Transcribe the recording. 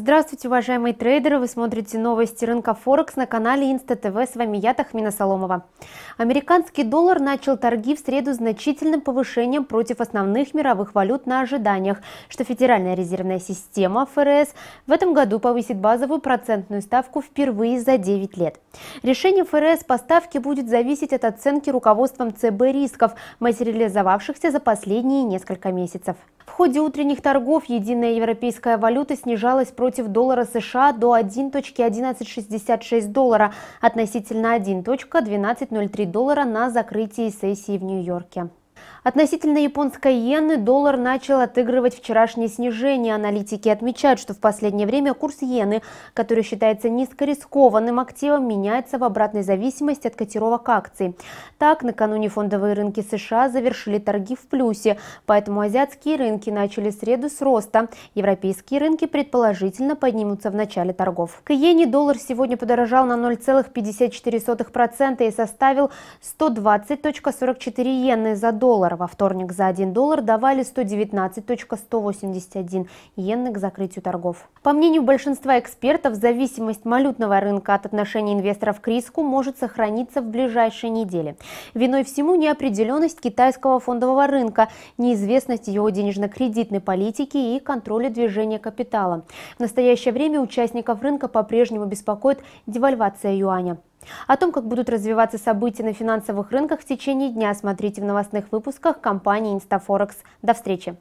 Здравствуйте, уважаемые трейдеры! Вы смотрите новости рынка Форекс на канале ИнстаТВ. С вами я, Тахмина Соломова. Американский доллар начал торги в среду значительным повышением против основных мировых валют на ожиданиях, что Федеральная резервная система ФРС в этом году повысит базовую процентную ставку впервые за 9 лет. Решение ФРС по ставке будет зависеть от оценки руководством ЦБ рисков, материализовавшихся за последние несколько месяцев ходе утренних торгов единая европейская валюта снижалась против доллара США до 1.1166 доллара относительно 1.1203 доллара на закрытии сессии в Нью-Йорке. Относительно японской иены доллар начал отыгрывать вчерашнее снижение. Аналитики отмечают, что в последнее время курс иены, который считается низкорискованным активом, меняется в обратной зависимости от котировок акций. Так, накануне фондовые рынки США завершили торги в плюсе, поэтому азиатские рынки начали среду с роста. Европейские рынки предположительно поднимутся в начале торгов. К иене доллар сегодня подорожал на 0,54% и составил 120.44 иены за доллар доллара. Во вторник за 1 доллар давали 119.181 иены к закрытию торгов. По мнению большинства экспертов, зависимость валютного рынка от отношений инвесторов к риску может сохраниться в ближайшие недели. Виной всему неопределенность китайского фондового рынка, неизвестность его денежно-кредитной политики и контроля движения капитала. В настоящее время участников рынка по-прежнему беспокоит девальвация юаня. О том, как будут развиваться события на финансовых рынках в течение дня, смотрите в новостных выпусках компании InstaForex. До встречи!